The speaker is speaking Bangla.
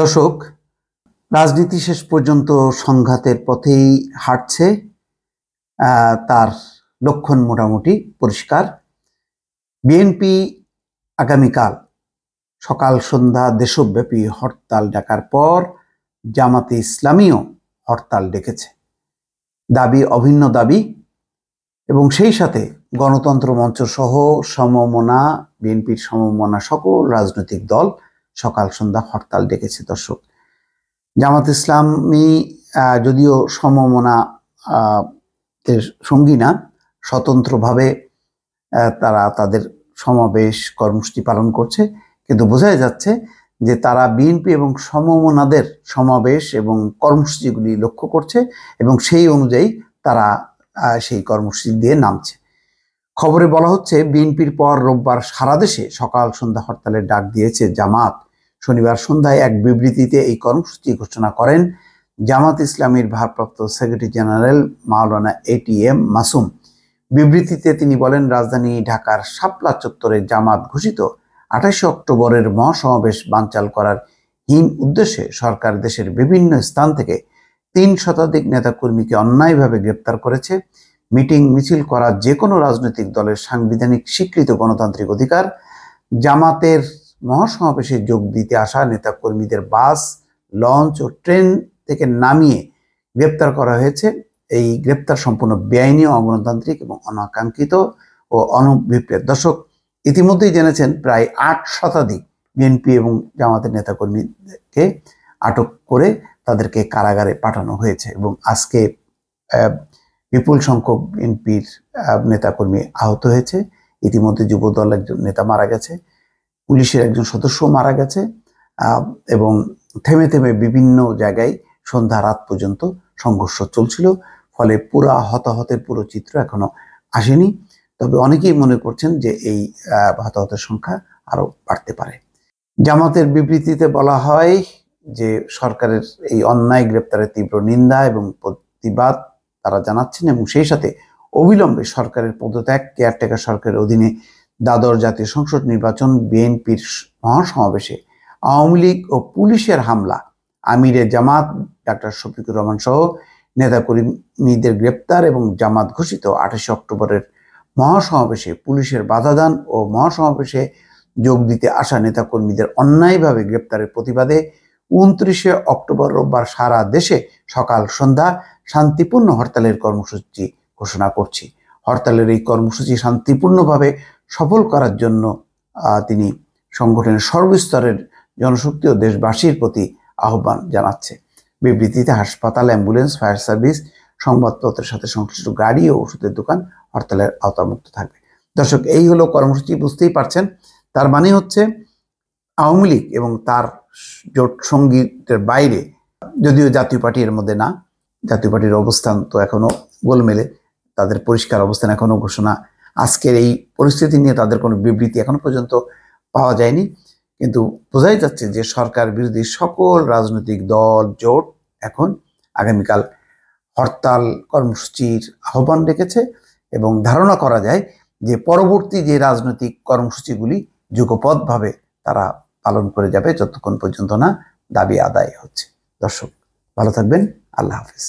দর্শক রাজনীতি শেষ পর্যন্ত সংঘাতের পথেই হাঁটছে তার লক্ষণ মোটামুটি পরিষ্কার বিএনপি আগামীকাল সকাল সন্ধ্যা দেশব্যাপী হরতাল ডাকার পর জামাতে ইসলামীও হরতাল ডেকেছে দাবি অভিন্ন দাবি এবং সেই সাথে গণতন্ত্র মঞ্চ সহ সমমনা বিএনপির সমমনা সকল রাজনৈতিক দল সকাল সন্ধ্যা হরতাল ডেকেছে দর্শক জামাত ইসলামী যদিও সমমনা সঙ্গী না স্বতন্ত্রভাবে তারা তাদের সমাবেশ কর্মসূচি পালন করছে কিন্তু বোঝাই যাচ্ছে যে তারা বিএনপি এবং সমমনাদের সমাবেশ এবং কর্মসূচিগুলি লক্ষ্য করছে এবং সেই অনুযায়ী তারা সেই কর্মসূচি দিয়ে নামছে খবরে বলা হচ্ছে বিএনপির পর রোববার সারা দেশে সকাল সন্ধ্যা হরতালের ডাক দিয়েছে জামাত শনিবার সন্ধ্যায় এক বিবৃতিতে এই কর্মসূচি ঘোষণা করেন জামাত ইসলামীর ভারপ্রাপ্ত সেক্রেটারি জেনারেল মাওলানা এটিএম মাসুম বিবৃতিতে তিনি বলেন রাজধানী ঢাকার শাপলা চত্বরে জামাত ঘোষিত আঠাশে অক্টোবরের মহাসমাবেশ বানচাল করার হীন উদ্দেশ্যে সরকার দেশের বিভিন্ন স্থান থেকে তিন শতাধিক নেতাকর্মীকে অন্যায়ভাবে গ্রেপ্তার করেছে মিটিং মিছিল করা যে কোনো রাজনৈতিক দলের সাংবিধানিক স্বীকৃত গণতান্ত্রিক অধিকার জামাতের মহাসমাবেশে যোগ দিতে আসা নেতাকর্মীদের বাস লঞ্চ ও ট্রেন থেকে নামিয়ে গ্রেপ্তার করা হয়েছে এই গ্রেপ্তার সম্পূর্ণ বেআইনি অগণতান্ত্রিক এবং অনাকাঙ্ক্ষিত ও অনভিপ্রেত দর্শক ইতিমধ্যেই জেনেছেন প্রায় আট শতাধিক বিএনপি এবং জামাতের নেতাকর্মীকে আটক করে তাদেরকে কারাগারে পাঠানো হয়েছে এবং আজকে বিপুল সংখ্যক এনপির নেতাকর্মী আহত হয়েছে ইতিমধ্যে যুবদল একজন নেতা মারা গেছে পুলিশের একজন সদস্য মারা গেছে এবং থেমে থেমে বিভিন্ন জায়গায় সন্ধ্যা রাত পর্যন্ত সংঘর্ষ চলছিল ফলে পুরা হতাহতের পুরো চিত্র এখনো আসেনি তবে অনেকেই মনে করছেন যে এই হতাহতের সংখ্যা আরও বাড়তে পারে জামাতের বিবৃতিতে বলা হয় যে সরকারের এই অন্যায় গ্রেপ্তারের তীব্র নিন্দা এবং প্রতিবাদ তারা জানাচ্ছেন এবং সেই সাথে অবিলম্বে সরকারের পদত্যাগ কেয়ারটেকার সরকারের অধীনে দাদর জাতীয় সংসদ নির্বাচন বিএনপির মহাসমাবেশে আওয়ামী লীগ ও পুলিশের হামলা আমিরে জামাত ডাক্তার শফিকুর রহমান সহ নেতাকর্মীদের গ্রেপ্তার এবং জামাত ঘোষিত আঠাশে অক্টোবরের মহাসমাবেশে পুলিশের বাধাদান ও মহাসমাবেশে যোগ দিতে আসা নেতাকর্মীদের অন্যায়ভাবে গ্রেপ্তারের প্রতিবাদে উনত্রিশে অক্টোবর রোববার সারা দেশে সকাল সন্ধ্যা শান্তিপূর্ণ হরতালের কর্মসূচি ঘোষণা করছি হরতালের এই কর্মসূচি শান্তিপূর্ণভাবে সফল করার জন্য তিনি সংগঠনের সর্বস্তরের জনশক্তি ও দেশবাসীর প্রতি আহ্বান জানাচ্ছে বিবৃতিতে হাসপাতাল অ্যাম্বুলেন্স ফায়ার সার্ভিস সংবাদপত্রের সাথে সংশ্লিষ্ট গাড়ি ও ওষুধের দোকান হরতালের আওতামুক্ত থাকবে দর্শক এই হলো কর্মসূচি বুঝতেই পারছেন তার মানে হচ্ছে আওয়ামী লীগ এবং তার জোট সঙ্গীতের বাইরে যদিও জাতীয় পার্টি এর মধ্যে না জাতীয় পার্টির অবস্থান তো এখনও গোলমেলে তাদের পরিষ্কার অবস্থান এখনও ঘোষণা আজকের এই পরিস্থিতি নিয়ে তাদের কোনো বিবৃতি এখনো পর্যন্ত পাওয়া যায়নি কিন্তু বোঝাই যাচ্ছে যে সরকার বিরোধী সকল রাজনৈতিক দল জোট এখন আগামীকাল হরতাল কর্মসূচির আহ্বান রেখেছে এবং ধারণা করা যায় যে পরবর্তী যে রাজনৈতিক কর্মসূচিগুলি যুগপথভাবে তারা পালন করে যাবে যতক্ষণ পর্যন্ত না দাবি আদায় হচ্ছে দর্শক ভালো থাকবেন আল্লাহ হাফিজ